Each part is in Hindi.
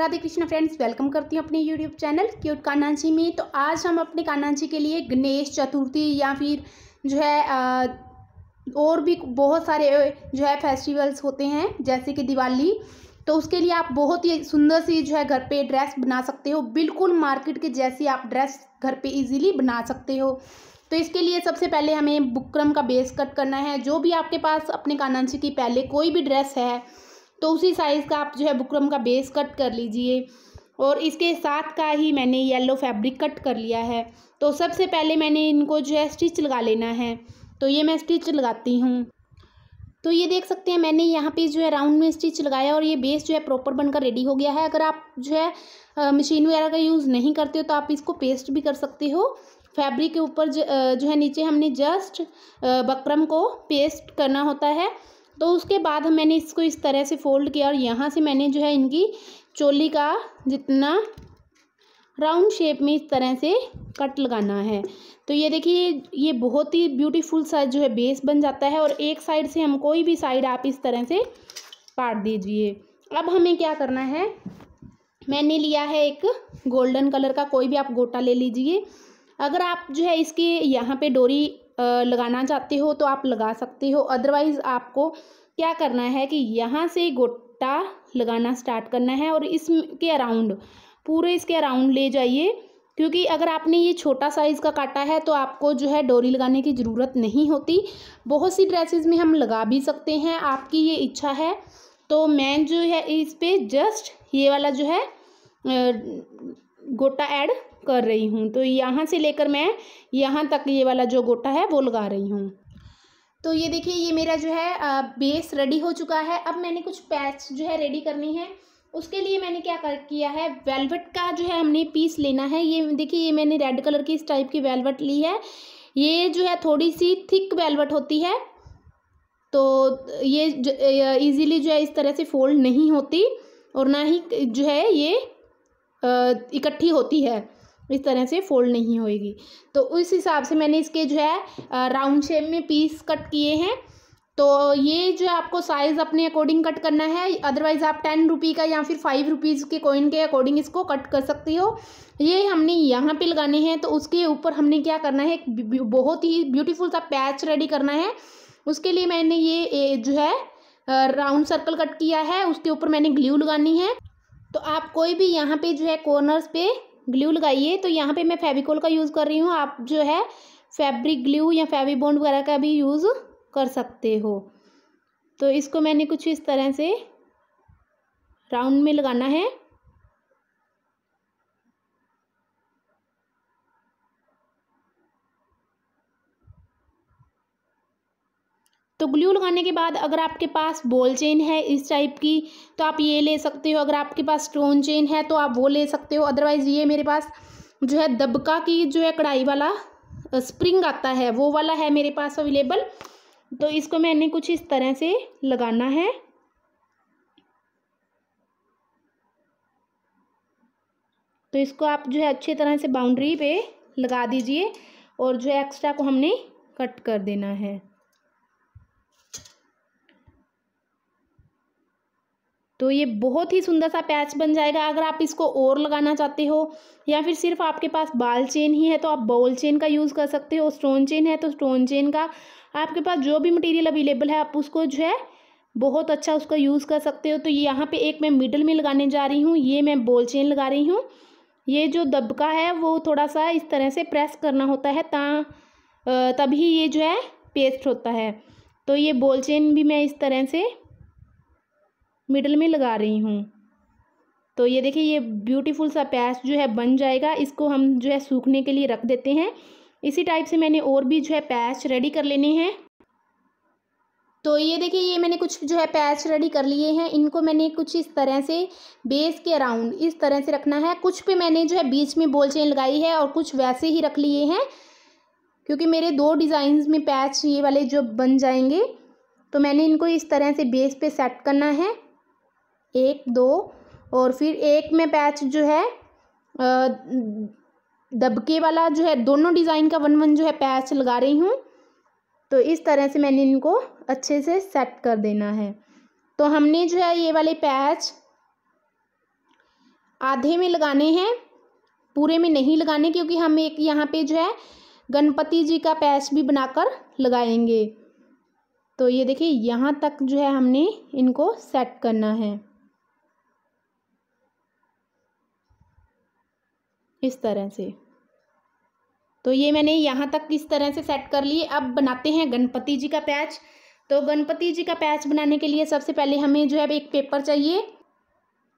राधे कृष्ण फ्रेंड्स वेलकम करती हूँ अपने यूट्यूब चैनल क्यूट कानांशी में तो आज हम अपने कान्नाची के लिए गणेश चतुर्थी या फिर जो है और भी बहुत सारे जो है फेस्टिवल्स होते हैं जैसे कि दिवाली तो उसके लिए आप बहुत ही सुंदर सी जो है घर पे ड्रेस बना सकते हो बिल्कुल मार्केट के जैसी आप ड्रेस घर पे इजीली बना सकते हो तो इसके लिए सबसे पहले हमें बुक्रम का बेस कट करना है जो भी आपके पास अपने कानांची की पहले कोई भी ड्रेस है तो उसी साइज़ का आप जो है बुकरम का बेस कट कर लीजिए और इसके साथ का ही मैंने येलो फैब्रिक कट कर लिया है तो सबसे पहले मैंने इनको जो है स्टिच लगा लेना है तो ये मैं स्टिच लगाती हूँ तो ये देख सकते हैं मैंने यहाँ पे जो है राउंड में स्टिच लगाया और ये बेस जो है प्रॉपर बनकर रेडी हो गया है अगर आप जो है मशीन वगैरह का यूज़ नहीं करते हो तो आप इसको पेस्ट भी कर सकते हो फैब्रिक के ऊपर जो, जो है नीचे हमने जस्ट बकरम को पेस्ट करना होता है तो उसके बाद मैंने इसको इस तरह से फोल्ड किया और यहाँ से मैंने जो है इनकी चोली का जितना राउंड शेप में इस तरह से कट लगाना है तो ये देखिए ये बहुत ही ब्यूटीफुल सा जो है बेस बन जाता है और एक साइड से हम कोई भी साइड आप इस तरह से काट दीजिए अब हमें क्या करना है मैंने लिया है एक गोल्डन कलर का कोई भी आप गोटा ले लीजिए अगर आप जो है इसके यहाँ पे डोरी लगाना चाहते हो तो आप लगा सकते हो अदरवाइज़ आपको क्या करना है कि यहाँ से गोटा लगाना स्टार्ट करना है और इसके अराउंड पूरे इसके अराउंड ले जाइए क्योंकि अगर आपने ये छोटा साइज़ का काटा है तो आपको जो है डोरी लगाने की ज़रूरत नहीं होती बहुत सी ड्रेसेस में हम लगा भी सकते हैं आपकी ये इच्छा है तो मैं जो है इस पर जस्ट ये वाला जो है गोटा ऐड कर रही हूँ तो यहाँ से लेकर मैं यहाँ तक ये वाला जो गोटा है वो लगा रही हूँ तो ये देखिए ये मेरा जो है बेस रेडी हो चुका है अब मैंने कुछ पैच जो है रेडी करनी है उसके लिए मैंने क्या कर किया है वेलवेट का जो है हमने पीस लेना है ये देखिए ये मैंने रेड कलर की इस टाइप की वेलवेट ली है ये जो है थोड़ी सी थिक वेलवेट होती है तो ये इजीली जो है इस तरह से फोल्ड नहीं होती और ना ही जो है ये इकट्ठी होती है इस तरह से फोल्ड नहीं होएगी तो उस हिसाब से मैंने इसके जो है राउंड शेप में पीस कट किए हैं तो ये जो है आपको साइज़ अपने अकॉर्डिंग कट करना है अदरवाइज़ आप टेन रुपी का या फिर फाइव रुपीज़ के कॉइन के अकॉर्डिंग इसको कट कर सकती हो ये हमने यहाँ पे लगाने हैं तो उसके ऊपर हमने क्या करना है बहुत ही ब्यूटीफुल सा पैच रेडी करना है उसके लिए मैंने ये जो है राउंड सर्कल कट किया है उसके ऊपर मैंने ग्ल्यू लगानी है तो आप कोई भी यहाँ पे जो है कॉर्नर्स पे ग्लू लगाइए तो यहाँ पे मैं फेविकोल का यूज़ कर रही हूँ आप जो है फैब्रिक ग्लू या फैवी बॉन्ड वगैरह का भी यूज़ कर सकते हो तो इसको मैंने कुछ इस तरह से राउंड में लगाना है तो ग्लू लगाने के बाद अगर आपके पास बॉल चेन है इस टाइप की तो आप ये ले सकते हो अगर आपके पास स्टोन चेन है तो आप वो ले सकते हो अदरवाइज़ ये मेरे पास जो है दबका की जो है कढ़ाई वाला स्प्रिंग आता है वो वाला है मेरे पास अवेलेबल तो इसको मैंने कुछ इस तरह से लगाना है तो इसको आप जो है अच्छी तरह से बाउंड्री पे लगा दीजिए और जो एक्स्ट्रा को हमने कट कर देना है तो ये बहुत ही सुंदर सा पैच बन जाएगा अगर आप इसको और लगाना चाहते हो या फिर सिर्फ आपके पास बाल चेन ही है तो आप बॉल चेन का यूज़ कर सकते हो स्टोन चेन है तो स्टोन चेन का आपके पास जो भी मटेरियल अवेलेबल है आप उसको जो है बहुत अच्छा उसका यूज़ कर सकते हो तो ये यहाँ पर एक मैं मिडल में लगाने जा रही हूँ ये मैं बॉल चेन लगा रही हूँ ये जो दबका है वो थोड़ा सा इस तरह से प्रेस करना होता है ता तभी ये जो है पेस्ट होता है तो ये बॉल चेन भी मैं इस तरह से मिडल में लगा रही हूँ तो ये देखिए ये ब्यूटीफुल सा प्याज जो है बन जाएगा इसको हम जो है सूखने के लिए रख देते हैं इसी टाइप से मैंने और भी जो है पैच रेडी कर लेने हैं तो ये देखिए ये मैंने कुछ जो है पैच रेडी कर लिए हैं इनको मैंने कुछ इस तरह से बेस के अराउंड इस तरह से रखना है कुछ पे मैंने जो है बीच में बोल चेन लगाई है और कुछ वैसे ही रख लिए हैं क्योंकि मेरे दो डिज़ाइंस में पैच ये वाले जो बन जाएंगे तो मैंने इनको इस तरह से बेस पे सेट करना है एक दो और फिर एक में पैच जो है दबके वाला जो है दोनों डिज़ाइन का वन वन जो है पैच लगा रही हूँ तो इस तरह से मैंने इनको अच्छे से सेट कर देना है तो हमने जो है ये वाले पैच आधे में लगाने हैं पूरे में नहीं लगाने क्योंकि हम एक यहाँ पे जो है गणपति जी का पैच भी बनाकर लगाएंगे तो ये देखिए यहाँ तक जो है हमने इनको सेट करना है इस तरह से तो ये मैंने यहाँ तक इस तरह से सेट कर लिए अब बनाते हैं गणपति जी का पैच तो गणपति जी का पैच बनाने के लिए सबसे पहले हमें जो है एक पेपर चाहिए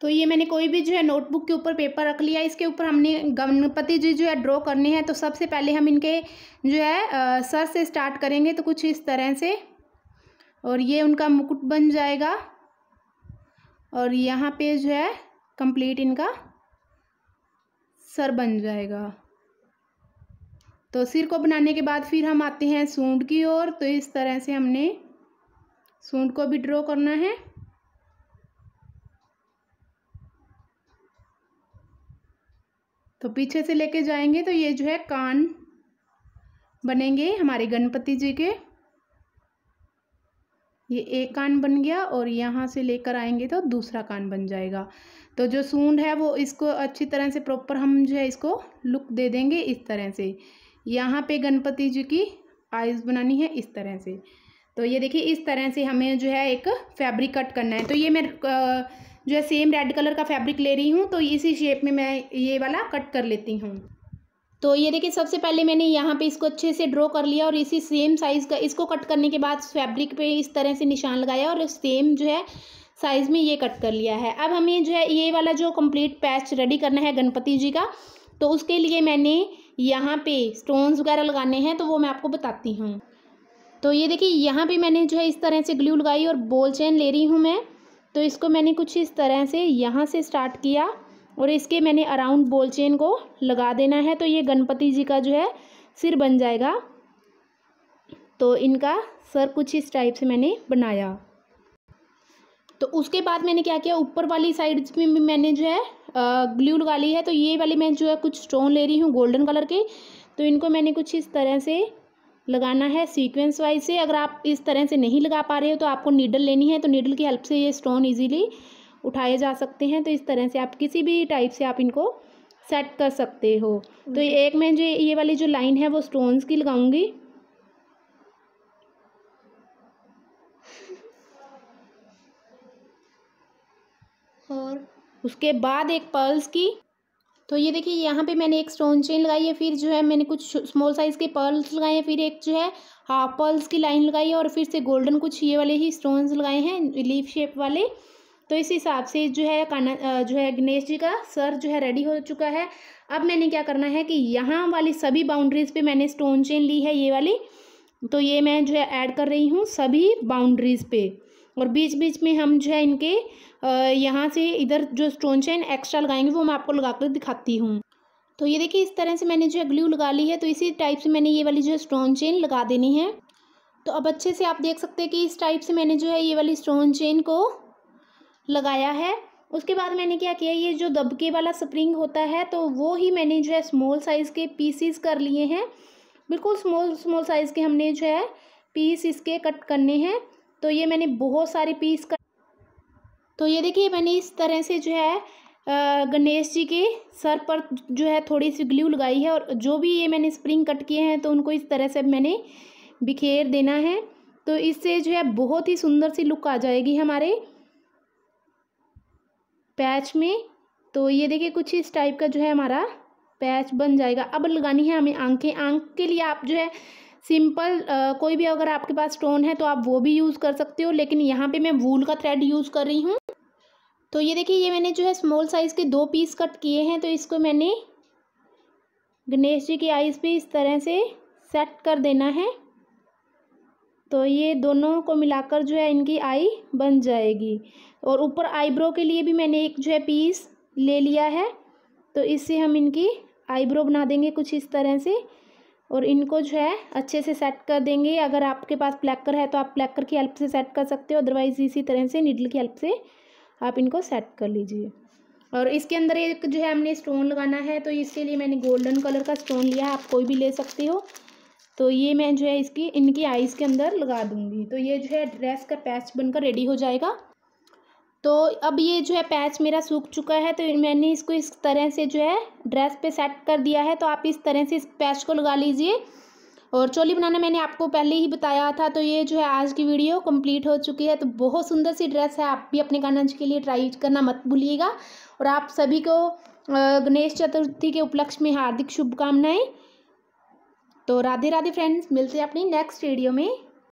तो ये मैंने कोई भी जो है नोटबुक के ऊपर पेपर रख लिया इसके ऊपर हमने गणपति जी जो है ड्रॉ करने हैं तो सबसे पहले हम इनके जो है सर से स्टार्ट करेंगे तो कुछ इस तरह से और ये उनका मुकुट बन जाएगा और यहाँ पे जो है कंप्लीट इनका सर बन जाएगा तो सिर को बनाने के बाद फिर हम आते हैं सूंड की ओर तो इस तरह से हमने सूंड को भी ड्रॉ करना है तो पीछे से लेके जाएंगे तो ये जो है कान बनेंगे हमारे गणपति जी के ये एक कान बन गया और यहाँ से लेकर आएंगे तो दूसरा कान बन जाएगा तो जो सूंड है वो इसको अच्छी तरह से प्रॉपर हम जो है इसको लुक दे देंगे इस तरह से यहाँ पे गणपति जी की आइज़ बनानी है इस तरह से तो ये देखिए इस तरह से हमें जो है एक फैब्रिक कट करना है तो ये मैं जो है सेम रेड कलर का फैब्रिक ले रही हूँ तो इसी शेप में मैं ये वाला कट कर लेती हूँ तो ये देखिए सबसे पहले मैंने यहाँ पे इसको अच्छे से ड्रॉ कर लिया और इसी सेम साइज़ का इसको कट करने के बाद फैब्रिक पे इस तरह से निशान लगाया और सेम जो है साइज़ में ये कट कर लिया है अब हमें जो है ये वाला जो कंप्लीट पैच रेडी करना है गणपति जी का तो उसके लिए मैंने यहाँ पे स्टोन्स वगैरह लगाने हैं तो वो मैं आपको बताती हूँ तो ये देखिए यहाँ पे मैंने जो है इस तरह से ग्लू लगाई और बोल चैन ले रही हूँ मैं तो इसको मैंने कुछ इस तरह से यहाँ से स्टार्ट किया और इसके मैंने अराउंड बॉल चेन को लगा देना है तो ये गणपति जी का जो है सिर बन जाएगा तो इनका सर कुछ इस टाइप से मैंने बनाया तो उसके बाद मैंने क्या किया ऊपर वाली साइड में मैंने जो है ग्लू लगा ली है तो ये वाली मैं जो है कुछ स्टोन ले रही हूँ गोल्डन कलर के तो इनको मैंने कुछ इस तरह से लगाना है सीक्वेंस वाइज से अगर आप इस तरह से नहीं लगा पा रहे हो तो आपको नीडल लेनी है तो नीडल की हेल्प से ये स्टोन ईजीली उठाए जा सकते हैं तो इस तरह से आप किसी भी टाइप से आप इनको सेट कर सकते हो तो एक मैं जो ये वाली जो लाइन है वो स्टोन्स की लगाऊंगी और उसके बाद एक पर्ल्स की तो ये देखिए यहाँ पे मैंने एक स्टोन चेन लगाई है फिर जो है मैंने कुछ स्मॉल साइज़ के पर्ल्स लगाए हैं फिर एक जो है हाफ पर्ल्स की लाइन लगाई है और फिर से गोल्डन कुछ ये वाले ही स्टोन्स लगाए हैं लीफ शेप वाले तो इस हिसाब से जो है काना जो है गणेश जी का सर जो है रेडी हो चुका है अब मैंने क्या करना है कि यहाँ वाली सभी बाउंड्रीज़ पे मैंने स्टोन चेन ली है ये वाली तो ये मैं जो है ऐड कर रही हूँ सभी बाउंड्रीज़ पे और बीच बीच में हम जो है इनके यहाँ से इधर जो स्टोन चेन एक्स्ट्रा लगाएंगे वो मैं आपको लगा कर दिखाती हूँ तो ये देखिए इस तरह से मैंने जो है ग्लू लगा ली है तो इसी टाइप से मैंने ये वाली जो है स्टोन चेन लगा देनी है तो अब अच्छे से आप देख सकते हैं कि इस टाइप से मैंने जो है ये वाली स्टोन चेन को लगाया है उसके बाद मैंने क्या किया ये जो दबके वाला स्प्रिंग होता है तो वो ही मैंने जो है स्मॉल साइज़ के पीसीस कर लिए हैं बिल्कुल स्मॉल स्मॉल साइज़ के हमने जो है पीस इसके कट करने हैं तो ये मैंने बहुत सारे पीस कट तो ये देखिए मैंने इस तरह से जो है गणेश जी के सर पर जो है थोड़ी सी ग्लू लगाई है और जो भी ये मैंने स्प्रिंग कट किए हैं तो उनको इस तरह से मैंने बिखेर देना है तो इससे जो है बहुत ही सुंदर सी लुक आ जाएगी हमारे पैच में तो ये देखिए कुछ इस टाइप का जो है हमारा पैच बन जाएगा अब लगानी है हमें आंखें आंख के लिए आप जो है सिंपल कोई भी अगर आपके पास स्टोन है तो आप वो भी यूज़ कर सकते हो लेकिन यहाँ पे मैं वूल का थ्रेड यूज़ कर रही हूँ तो ये देखिए ये मैंने जो है स्मॉल साइज़ के दो पीस कट किए हैं तो इसको मैंने गणेश जी की आइज़ पर इस तरह से सेट कर देना है तो ये दोनों को मिलाकर जो है इनकी आई बन जाएगी और ऊपर आईब्रो के लिए भी मैंने एक जो है पीस ले लिया है तो इससे हम इनकी आईब्रो बना देंगे कुछ इस तरह से और इनको जो है अच्छे से सेट कर देंगे अगर आपके पास प्लैकर है तो आप प्लैकर की हेल्प से सेट कर सकते हो अदरवाइज़ इसी तरह से नीडल की हेल्प से आप इनको सेट कर लीजिए और इसके अंदर एक जो है हमने स्टोन लगाना है तो इसके लिए मैंने गोल्डन कलर का स्टोन लिया है आप कोई भी ले सकते हो तो ये मैं जो है इसकी इनकी आइज़ के अंदर लगा दूँगी तो ये जो है ड्रेस का पैच बनकर रेडी हो जाएगा तो अब ये जो है पैच मेरा सूख चुका है तो मैंने इसको इस तरह से जो है ड्रेस पे सेट कर दिया है तो आप इस तरह से इस पैच को लगा लीजिए और चोली बनाना मैंने आपको पहले ही बताया था तो ये जो है आज की वीडियो कंप्लीट हो चुकी है तो बहुत सुंदर सी ड्रेस है आप भी अपने कान्हा के लिए ट्राई करना मत भूलिएगा और आप सभी को गणेश चतुर्थी के उपलक्ष्य में हार्दिक शुभकामनाएं तो राधे राधे फ्रेंड्स मिलते हैं अपनी नेक्स्ट वीडियो में